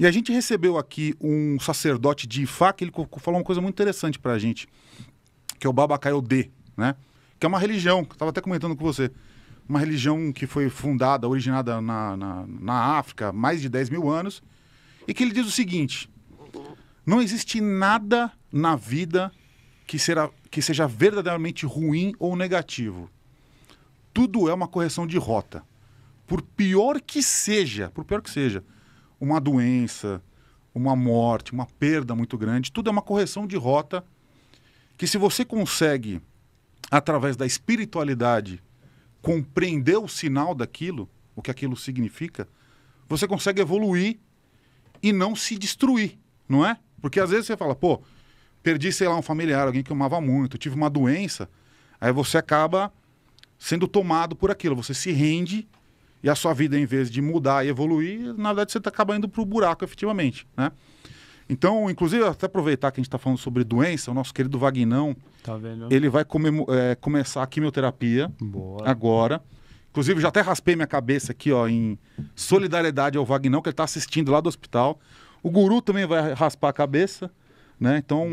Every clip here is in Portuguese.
E a gente recebeu aqui um sacerdote de Ifá que ele falou uma coisa muito interessante para a gente, que é o Babacayo D, né? Que é uma religião, Tava até comentando com você, uma religião que foi fundada, originada na, na, na África, mais de 10 mil anos, e que ele diz o seguinte: não existe nada na vida que, será, que seja verdadeiramente ruim ou negativo. Tudo é uma correção de rota. Por pior que seja, por pior que seja, uma doença, uma morte, uma perda muito grande, tudo é uma correção de rota que se você consegue através da espiritualidade compreender o sinal daquilo, o que aquilo significa, você consegue evoluir e não se destruir, não é? Porque às vezes você fala, pô, perdi, sei lá, um familiar, alguém que eu amava muito, tive uma doença, aí você acaba sendo tomado por aquilo, você se rende e a sua vida, em vez de mudar e evoluir, na verdade você tá acaba indo para o buraco, efetivamente, né? Então, inclusive, até aproveitar que a gente está falando sobre doença, o nosso querido Vagnão, tá ele vai é, começar a quimioterapia Boa. agora. Inclusive, já até raspei minha cabeça aqui, ó, em solidariedade ao Vagnão, que ele está assistindo lá do hospital. O Guru também vai raspar a cabeça, né? Então,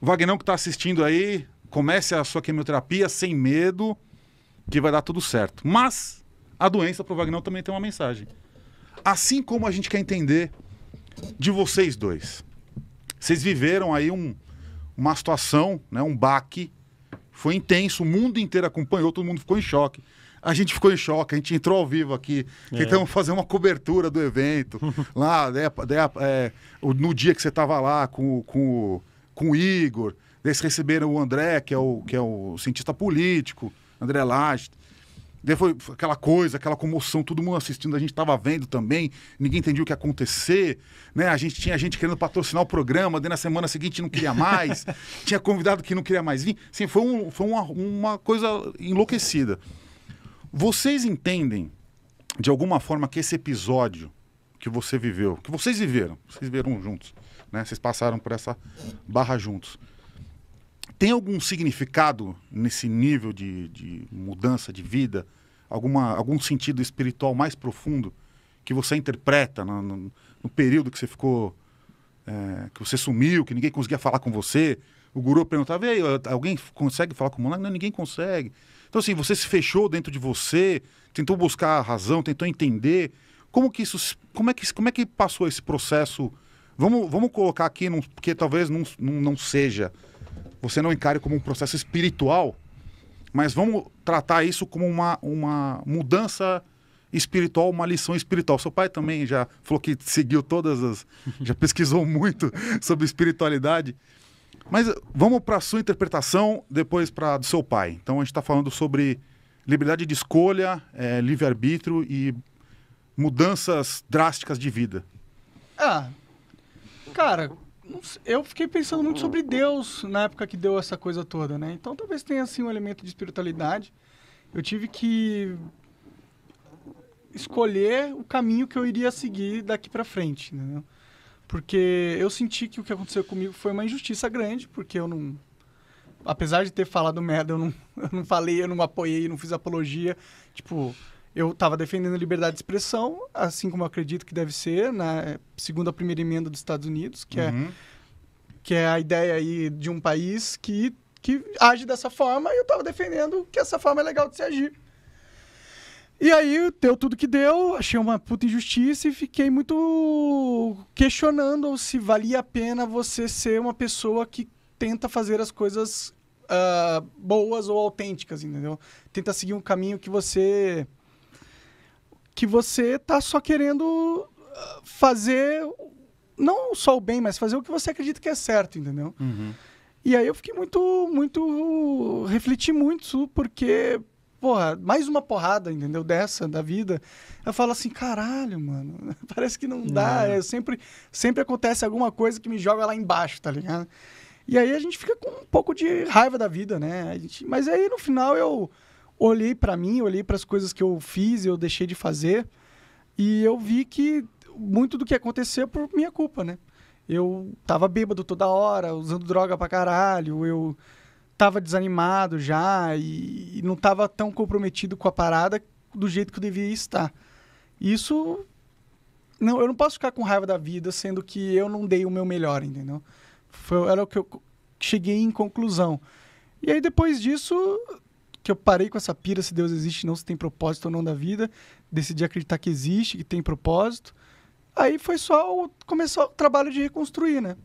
o Vagnão que está assistindo aí, comece a sua quimioterapia sem medo, que vai dar tudo certo. Mas, a doença para o Vagnão também tem uma mensagem. Assim como a gente quer entender de vocês dois. Vocês viveram aí um, uma situação, né, um baque. Foi intenso, o mundo inteiro acompanhou, todo mundo ficou em choque. A gente ficou em choque, a gente entrou ao vivo aqui, é. tentamos fazer uma cobertura do evento. lá, né, né é, no dia que você estava lá com, com, com o Igor, eles receberam o André, que é o, que é o cientista político, André Laje. Daí foi aquela coisa, aquela comoção, todo mundo assistindo, a gente estava vendo também, ninguém entendia o que ia acontecer, né? A gente tinha gente querendo patrocinar o programa, daí na semana seguinte não queria mais, tinha convidado que não queria mais vir. Sim, foi, um, foi uma, uma coisa enlouquecida. Vocês entendem, de alguma forma, que esse episódio que você viveu, que vocês viveram, vocês viveram juntos, né? Vocês passaram por essa barra juntos tem algum significado nesse nível de, de mudança de vida? Alguma, algum sentido espiritual mais profundo que você interpreta no, no, no período que você ficou, é, que você sumiu, que ninguém conseguia falar com você? O guru perguntava, Ei, alguém consegue falar com o monarca? Não, ninguém consegue. Então, assim, você se fechou dentro de você, tentou buscar a razão, tentou entender. Como que isso. Como é que, como é que passou esse processo? Vamos, vamos colocar aqui, num, porque talvez não, não, não seja você não encare como um processo espiritual, mas vamos tratar isso como uma, uma mudança espiritual, uma lição espiritual. Seu pai também já falou que seguiu todas as. já pesquisou muito sobre espiritualidade. Mas vamos para a sua interpretação, depois para do seu pai. Então a gente está falando sobre liberdade de escolha, é, livre-arbítrio e mudanças drásticas de vida. Ah, cara, eu fiquei pensando muito sobre Deus na época que deu essa coisa toda, né? Então talvez tenha assim um elemento de espiritualidade. Eu tive que escolher o caminho que eu iria seguir daqui para frente, né? Porque eu senti que o que aconteceu comigo foi uma injustiça grande, porque eu não apesar de ter falado merda, eu não, eu não falei, eu não apoiei, eu não fiz apologia, tipo, eu estava defendendo a liberdade de expressão, assim como acredito que deve ser, né, segundo a primeira emenda dos Estados Unidos, que, é uhum. é, que é a ideia aí de um país que, que age dessa forma, e eu estava defendendo que essa forma é legal de se agir. E aí deu tudo que deu, achei uma puta injustiça e fiquei muito questionando se valia a pena você ser uma pessoa que tenta fazer as coisas uh, boas ou autênticas, entendeu? Tenta seguir um caminho que você que você tá só querendo ah, fazer não só o bem, mas fazer o que você acredita que é certo, entendeu? Uhum. E aí eu fiquei muito, muito. refleti muito, porque, porra, mais uma porrada, entendeu? Dessa, da vida. Eu falo assim, caralho, mano, parece que não dá. Uhum. É. sempre, sempre acontece alguma coisa que me joga lá embaixo, tá ligado? E aí a gente fica com um pouco de raiva da vida, né? Gente, mas aí no final eu olhei para mim, olhei para as coisas que eu fiz e eu deixei de fazer e eu vi que muito do que aconteceu é por minha culpa, né? Eu tava bêbado toda hora, usando droga pra caralho, eu tava desanimado já e, e não tava tão comprometido com a parada do jeito que eu devia estar. Isso não, eu não posso ficar com raiva da vida sendo que eu não dei o meu melhor, entendeu? Foi, era o que eu cheguei em conclusão. E aí depois disso, que eu parei com essa pira se Deus existe, não se tem propósito ou não da vida. Decidi acreditar que existe, que tem propósito. Aí foi só o, começou o trabalho de reconstruir, né?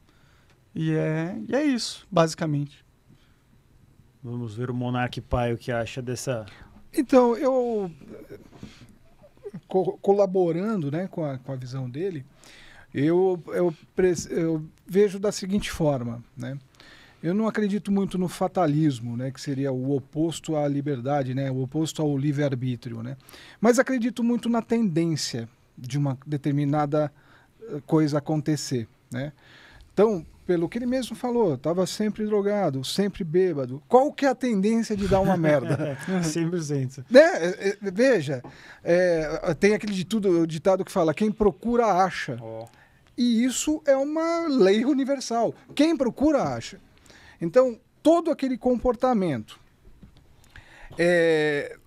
E é, e é isso, basicamente. Vamos ver o Monarque Pai o que acha dessa. Então, eu. Co colaborando né, com, a, com a visão dele, eu, eu, eu vejo da seguinte forma, né? Eu não acredito muito no fatalismo, né, que seria o oposto à liberdade, né, o oposto ao livre-arbítrio. Né? Mas acredito muito na tendência de uma determinada eh, coisa acontecer. Né? Então, pelo que ele mesmo falou, estava sempre drogado, sempre bêbado. Qual que é a tendência de dar uma merda? 100%. É, é, né? É, veja, é, tem aquele tudo ditado que fala, quem procura acha. Oh. E isso é uma lei universal. Quem procura acha. Então, todo aquele comportamento é,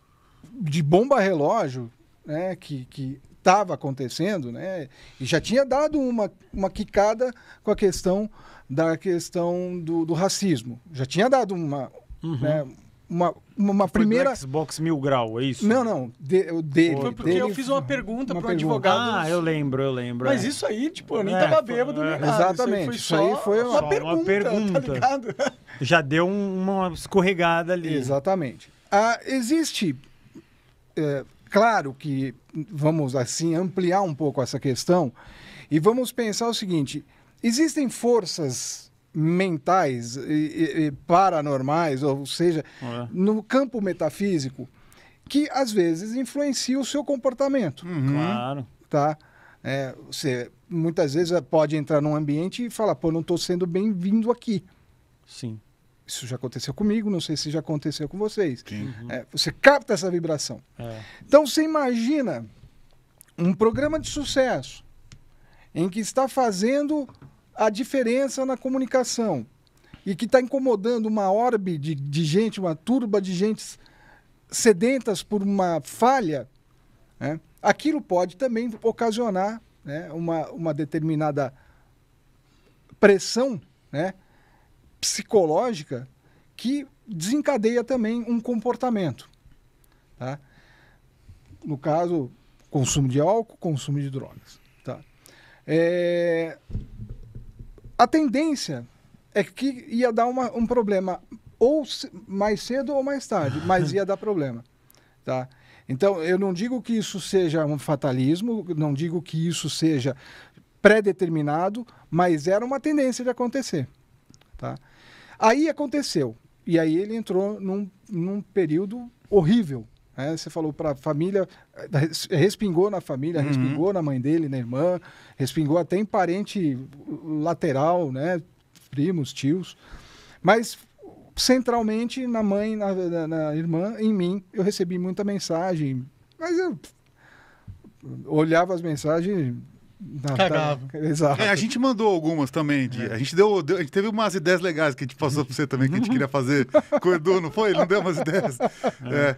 de bomba relógio né, que estava acontecendo, né, e já tinha dado uma, uma quicada com a questão da questão do, do racismo. Já tinha dado uma, uhum. né, uma, uma foi primeira. Xbox Mil Grau, é isso? Não, não. De, o dele. Foi porque dele... eu fiz uma pergunta para um advogado. Ah, eu lembro, eu lembro. Mas é. isso aí, tipo, eu nem é, tava bêbado, é. nem Exatamente. Isso aí foi, isso aí foi uma, pergunta, uma, pergunta. Tá Já deu uma escorregada ali. Exatamente. Ah, existe. É, claro que vamos assim ampliar um pouco essa questão e vamos pensar o seguinte: existem forças mentais e, e paranormais, ou seja, é. no campo metafísico, que às vezes influencia o seu comportamento. Uhum. Claro. Tá? É, você muitas vezes pode entrar num ambiente e falar, pô, não estou sendo bem-vindo aqui. Sim. Isso já aconteceu comigo, não sei se já aconteceu com vocês. É, uhum. É, você capta essa vibração. É. Então você imagina um programa de sucesso em que está fazendo a diferença na comunicação e que está incomodando uma orbe de, de, gente, uma turba de gentes sedentas por uma falha, né? aquilo pode também ocasionar né? uma, uma determinada pressão né? psicológica que desencadeia também um comportamento. Tá? No caso, consumo de álcool, consumo de drogas. Tá? É, a tendência é que ia dar uma, um problema ou mais cedo ou mais tarde, mas ia dar problema, tá? Então, eu não digo que isso seja um fatalismo, não digo que isso seja pré-determinado, mas era uma tendência de acontecer, tá? Aí aconteceu, e aí ele entrou num, num período horrível, né? você falou para a família, eh, respingou na família, uhum. respingou na mãe dele, na irmã, respingou até em parente lateral, né? primos, tios. Mas centralmente na mãe, na, na, na irmã, em mim, eu recebi muita mensagem. Mas eu olhava as mensagens, Cagava. Tá... Exato. É, a gente mandou algumas também. De... É. A, gente deu, deu, a gente teve umas ideias legais que a gente passou para você também, que a gente queria fazer com o Edu, não foi? Não deu umas ideias? É. é.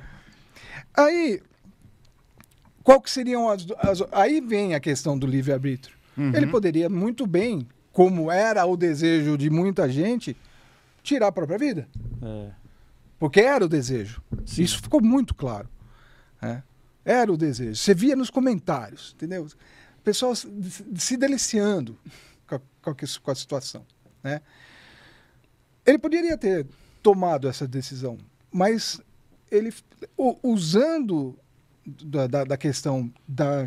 Aí, qual que seriam as, as Aí vem a questão do livre-arbítrio. Uhum. Ele poderia muito bem, como era o desejo de muita gente, tirar a própria vida. É. Porque era o desejo. Sim. Isso ficou muito claro. É. Era o desejo. Você via nos comentários, entendeu? Pessoas se deliciando com a, com a situação. Né? Ele poderia ter tomado essa decisão, mas ele usando da, da, da questão da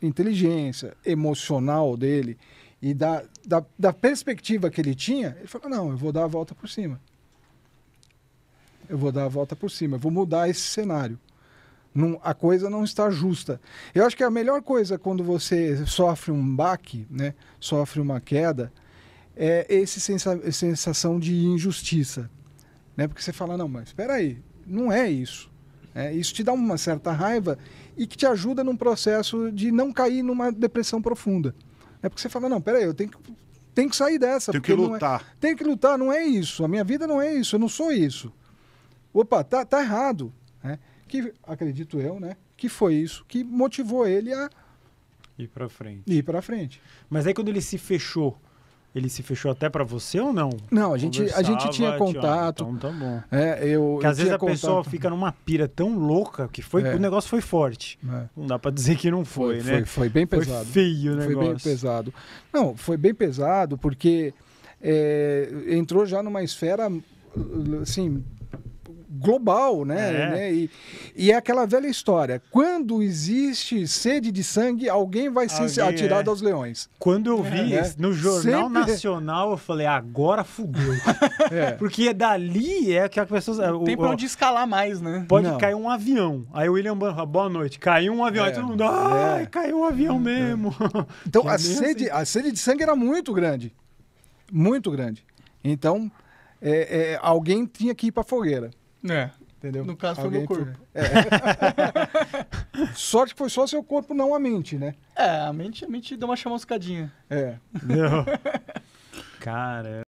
inteligência emocional dele e da, da, da, perspectiva que ele tinha, ele falou: não, eu vou dar a volta por cima. Eu vou dar a volta por cima, eu vou mudar esse cenário. Não, a coisa não está justa. Eu acho que a melhor coisa quando você sofre um baque, né, sofre uma queda, é essa sensa sensação de injustiça. Né? Porque você fala: não, mas espera aí, não é isso. É, isso te dá uma certa raiva e que te ajuda num processo de não cair numa depressão profunda. É porque você fala, não, peraí, eu tenho que, tenho que sair dessa. Tenho que é lutar. É, tenho que lutar, não é isso. A minha vida não é isso, eu não sou isso. Opa, tá, tá errado. Né? Que, acredito eu, né? Que foi isso que motivou ele a... Ir para frente. Ir para frente. Mas aí quando ele se fechou ele se fechou até para você ou não? Não, a gente, a gente tinha contato. Tinha, então tá bom. É, eu, Porque às vezes a contato. pessoa fica numa pira tão louca que foi, é. o negócio foi forte. É. Não dá para dizer que não foi, foi né? Foi, foi, bem pesado. Foi feio o negócio. Foi bem pesado. Não, foi bem pesado porque é, entrou já numa esfera, assim, global, né? É. né? E, e, é aquela velha história. Quando existe sede de sangue, alguém vai alguém ser atirado é. aos leões. Quando eu é, vi é, né? no Jornal Sempre... Nacional, eu falei, agora fudeu. É. Porque dali é que as pessoas... É, Tem para pra onde escalar mais, né? Pode Não. cair um avião. Aí o William Bonner boa noite. Caiu um avião. Aí todo mundo, ai, caiu um avião uhum. mesmo. Então a, assim. sede, assim. a sede de sangue era muito grande. Muito grande. Então... alguém tinha que ir para fogueira. É. Entendeu? No caso Alguém foi meu corpo. Foi... É. Sorte que foi só seu corpo, não a mente, né? É, a mente, a mente deu uma chamuscadinha. É. Não. Cara.